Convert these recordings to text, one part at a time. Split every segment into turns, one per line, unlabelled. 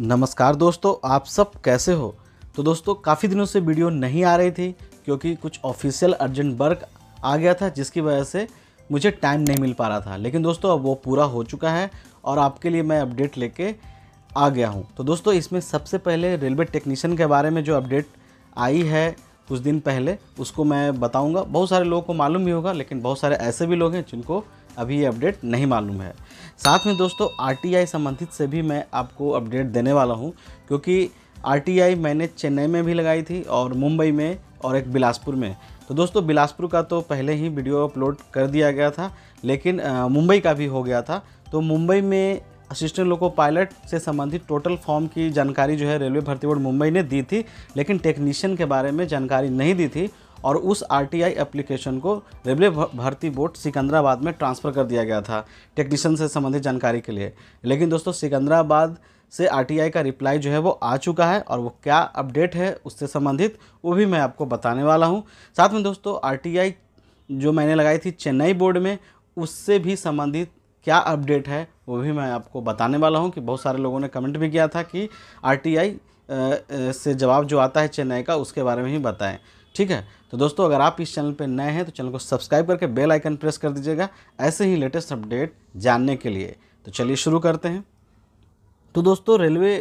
नमस्कार दोस्तों आप सब कैसे हो तो दोस्तों काफ़ी दिनों से वीडियो नहीं आ रही थी क्योंकि कुछ ऑफिशियल अर्जेंट वर्क आ गया था जिसकी वजह से मुझे टाइम नहीं मिल पा रहा था लेकिन दोस्तों अब वो पूरा हो चुका है और आपके लिए मैं अपडेट लेके आ गया हूँ तो दोस्तों इसमें सबसे पहले रेलवे टेक्नीशियन के बारे में जो अपडेट आई है कुछ दिन पहले उसको मैं बताऊँगा बहुत सारे लोगों को मालूम भी होगा लेकिन बहुत सारे ऐसे भी लोग हैं जिनको अभी ये अपडेट नहीं मालूम है साथ में दोस्तों आर संबंधित से भी मैं आपको अपडेट देने वाला हूँ क्योंकि आर मैंने चेन्नई में भी लगाई थी और मुंबई में और एक बिलासपुर में तो दोस्तों बिलासपुर का तो पहले ही वीडियो अपलोड कर दिया गया था लेकिन मुंबई का भी हो गया था तो मुंबई में असिस्टेंट लोको पायलट से संबंधित टोटल फॉर्म की जानकारी जो है रेलवे भर्ती बोर्ड मुंबई ने दी थी लेकिन टेक्नीशियन के बारे में जानकारी नहीं दी थी और उस आरटीआई एप्लीकेशन को रेलवे भर्ती बोर्ड सिकंदराबाद में ट्रांसफ़र कर दिया गया था टेक्नीशियन से संबंधित जानकारी के लिए लेकिन दोस्तों सिकंदराबाद से आरटीआई का रिप्लाई जो है वो आ चुका है और वो क्या अपडेट है उससे संबंधित वो भी मैं आपको बताने वाला हूँ साथ में दोस्तों आर जो मैंने लगाई थी चेन्नई बोर्ड में उससे भी संबंधित क्या अपडेट है वो भी मैं आपको बताने वाला हूँ कि बहुत सारे लोगों ने कमेंट भी किया था कि आर से जवाब जो आता है चेन्नई का उसके बारे में ही बताएं ठीक है तो दोस्तों अगर आप इस चैनल पर नए हैं तो चैनल को सब्सक्राइब करके बेल आइकन प्रेस कर दीजिएगा ऐसे ही लेटेस्ट अपडेट जानने के लिए तो चलिए शुरू करते हैं तो दोस्तों रेलवे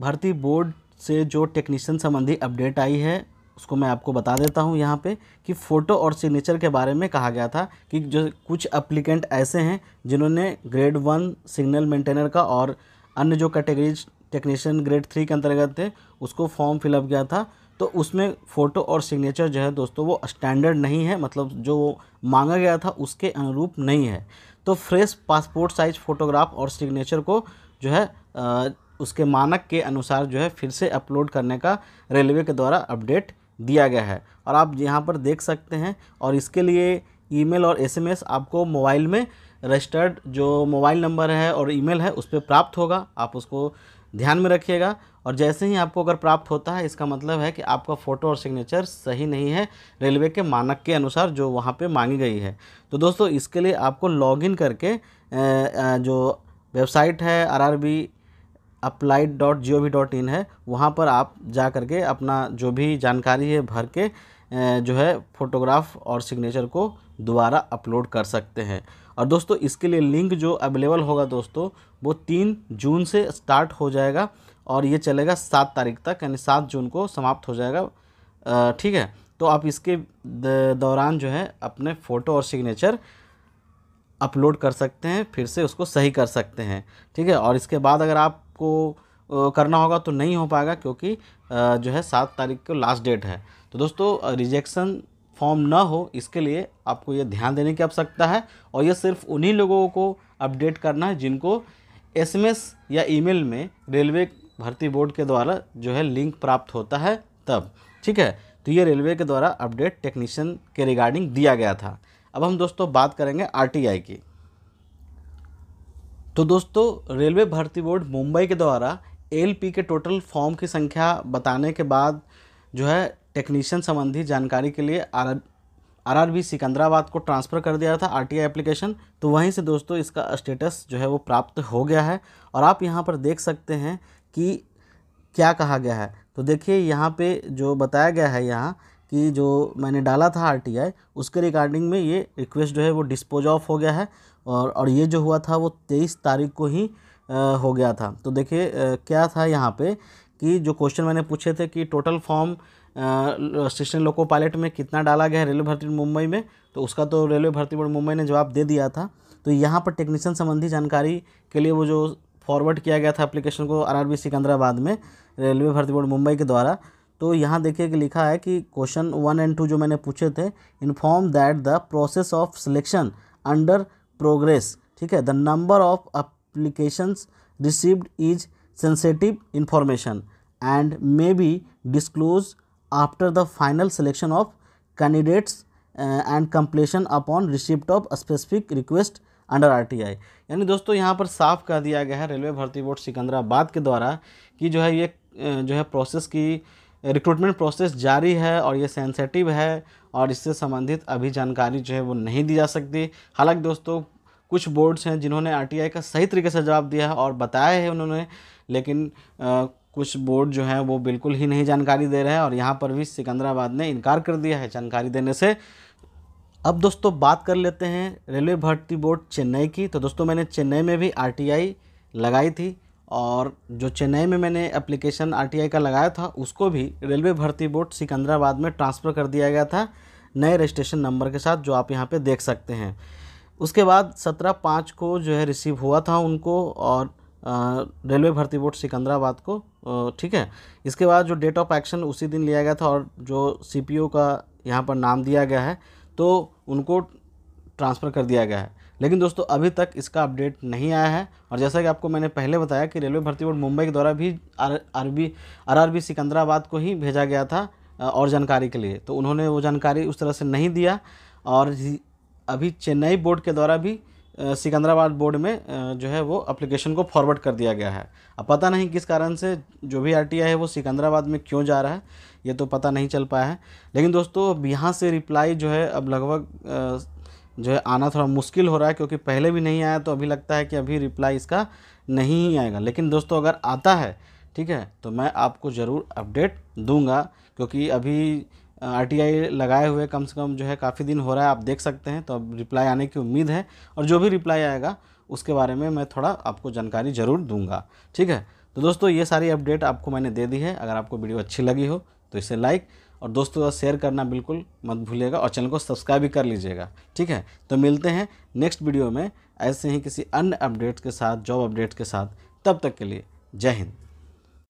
भर्ती बोर्ड से जो टेक्नीशियन संबंधी अपडेट आई है उसको मैं आपको बता देता हूँ यहाँ पे कि फ़ोटो और सिग्नेचर के बारे में कहा गया था कि जो कुछ अप्लीकेंट ऐसे हैं जिन्होंने ग्रेड वन सिग्नल मेंटेनर का और अन्य जो कैटेगरीज टेक्नीशियन ग्रेड थ्री के अंतर्गत थे उसको फॉर्म फिलअप किया था तो उसमें फ़ोटो और सिग्नेचर जो है दोस्तों वो स्टैंडर्ड नहीं है मतलब जो मांगा गया था उसके अनुरूप नहीं है तो फ्रेश पासपोर्ट साइज़ फ़ोटोग्राफ और सिग्नेचर को जो है आ, उसके मानक के अनुसार जो है फिर से अपलोड करने का रेलवे के द्वारा अपडेट दिया गया है और आप यहाँ पर देख सकते हैं और इसके लिए ईमेल और एसएमएस आपको मोबाइल में रजिस्टर्ड जो मोबाइल नंबर है और ईमेल है उस पर प्राप्त होगा आप उसको ध्यान में रखिएगा और जैसे ही आपको अगर प्राप्त होता है इसका मतलब है कि आपका फ़ोटो और सिग्नेचर सही नहीं है रेलवे के मानक के अनुसार जो वहाँ पे मांगी गई है तो दोस्तों इसके लिए आपको लॉगिन करके जो वेबसाइट है R R B applied dot G O V dot in है वहाँ पर आप जा करके अपना जो भी जानकारी है भर के जो है फ़ोटोग्राफ और सिग्नेचर को दोबारा अपलोड कर सकते हैं और दोस्तों इसके लिए लिंक जो अवेलेबल होगा दोस्तों वो तीन जून से स्टार्ट हो जाएगा और ये चलेगा सात तारीख तक यानी सात जून को समाप्त हो जाएगा ठीक है तो आप इसके दौरान जो है अपने फ़ोटो और सिग्नेचर अपलोड कर सकते हैं फिर से उसको सही कर सकते हैं ठीक है और इसके बाद अगर आपको करना होगा तो नहीं हो पाएगा क्योंकि जो है सात तारीख को लास्ट डेट है तो दोस्तों रिजेक्शन फॉर्म ना हो इसके लिए आपको ये ध्यान देने की आवश्यकता है और ये सिर्फ उन्हीं लोगों को अपडेट करना है जिनको एसएमएस या ईमेल में रेलवे भर्ती बोर्ड के द्वारा जो है लिंक प्राप्त होता है तब ठीक है तो ये रेलवे के द्वारा अपडेट टेक्नीशियन के रिगार्डिंग दिया गया था अब हम दोस्तों बात करेंगे आरटीआई की तो दोस्तों रेलवे भर्ती बोर्ड मुंबई के द्वारा एलपी के टोटल फॉर्म की संख्या बताने के बाद जो है टेक्नीशियन संबंधी जानकारी के लिए आर आर बी सिकंदराबाद को ट्रांसफ़र कर दिया था आरटीआई एप्लीकेशन तो वहीं से दोस्तों इसका स्टेटस जो है वो प्राप्त हो गया है और आप यहाँ पर देख सकते हैं कि क्या कहा गया है तो देखिए यहाँ पे जो बताया गया है यहाँ कि जो मैंने डाला था आरटीआई उसके रिगार्डिंग में ये रिक्वेस्ट जो है वो डिस्पोज ऑफ हो गया है और और ये जो हुआ था वो तेईस तारीख को ही आ, हो गया था तो देखिए क्या था यहाँ पे कि जो क्वेश्चन मैंने पूछे थे कि total form station loco pilot में कितना डाला गया है रेलवे भर्ती बोर्ड मुंबई में तो उसका तो रेलवे भर्ती बोर्ड मुंबई ने जवाब दे दिया था तो यहाँ पर टेक्नीशियन संबंधी जानकारी के लिए वो जो फॉरवर्ड किया गया था एप्लीकेशन को आर सिकंदराबाद में रेलवे भर्ती बोर्ड मुंबई के द्वारा तो यहाँ देखिए कि लिखा है कि क्वेश्चन वन एंड टू जो मैंने पूछे थे inform that the process of selection under progress ठीक है the number of applications received is sensitive information and may be disclose after the final selection of candidates uh, and completion upon receipt of specific request under RTI यानी दोस्तों यहाँ पर साफ कर दिया गया है रेलवे भर्ती बोर्ड सिकंदराबाद के द्वारा कि जो है ये जो है प्रोसेस की रिक्रूटमेंट प्रोसेस जारी है और ये सेंसेटिव है और इससे संबंधित अभी जानकारी जो है वो नहीं दी जा सकती हालांकि दोस्तों कुछ बोर्ड्स हैं जिन्होंने आरटीआई का सही तरीके से जवाब दिया है और बताया है उन्होंने लेकिन आ, कुछ बोर्ड जो हैं वो बिल्कुल ही नहीं जानकारी दे रहे हैं और यहाँ पर भी सिकंदराबाद ने इनकार कर दिया है जानकारी देने से अब दोस्तों बात कर लेते हैं रेलवे भर्ती बोर्ड चेन्नई की तो दोस्तों मैंने चेन्नई में भी आरटीआई लगाई थी और जो चेन्नई में मैंने एप्लीकेशन आरटीआई का लगाया था उसको भी रेलवे भर्ती बोर्ड सिकंदराबाद में ट्रांसफ़र कर दिया गया था नए रजिस्ट्रेशन नंबर के साथ जो आप यहाँ पे देख सकते हैं उसके बाद सत्रह पाँच को जो है रिसीव हुआ था उनको और रेलवे भर्ती बोर्ड सिकंदराबाद को ठीक है इसके बाद जो डेट ऑफ एक्शन उसी दिन लिया गया था और जो सीपीओ का यहाँ पर नाम दिया गया है तो उनको ट्रांसफ़र कर दिया गया है लेकिन दोस्तों अभी तक इसका अपडेट नहीं आया है और जैसा कि आपको मैंने पहले बताया कि रेलवे भर्ती बोर्ड मुंबई के द्वारा भी R R B R R B Secunderabad को ही भेजा गया था और जानकारी के लिए तो उन्होंने वो जानकारी उस तरह से नहीं दिया और अभी चेन्नई बोर्ड के द्वारा भी सिकंदराबाद बोर्ड में जो है वो अप्लीकेशन को फॉरवर्ड कर दिया गया है अब पता नहीं किस कारण से जो भी आर है वो सिकंदराबाद में क्यों जा रहा है ये तो पता नहीं चल पाया है लेकिन दोस्तों यहाँ से रिप्लाई जो है अब लगभग जो है आना थोड़ा मुश्किल हो रहा है क्योंकि पहले भी नहीं आया तो अभी लगता है कि अभी रिप्लाई इसका नहीं ही आएगा लेकिन दोस्तों अगर आता है ठीक है तो मैं आपको ज़रूर अपडेट दूंगा क्योंकि अभी आरटीआई लगाए हुए कम से कम जो है काफ़ी दिन हो रहा है आप देख सकते हैं तो अब रिप्लाई आने की उम्मीद है और जो भी रिप्लाई आएगा उसके बारे में मैं थोड़ा आपको जानकारी ज़रूर दूंगा ठीक है तो दोस्तों ये सारी अपडेट आपको मैंने दे दी है अगर आपको वीडियो अच्छी लगी हो तो इसे लाइक और दोस्तों का शेयर करना बिल्कुल मत भूलिएगा और चैनल को सब्सक्राइब भी कर लीजिएगा ठीक है तो मिलते हैं नेक्स्ट वीडियो में ऐसे ही किसी अन्य अपडेट्स के साथ जॉब अपडेट्स के साथ तब तक के लिए जय हिंद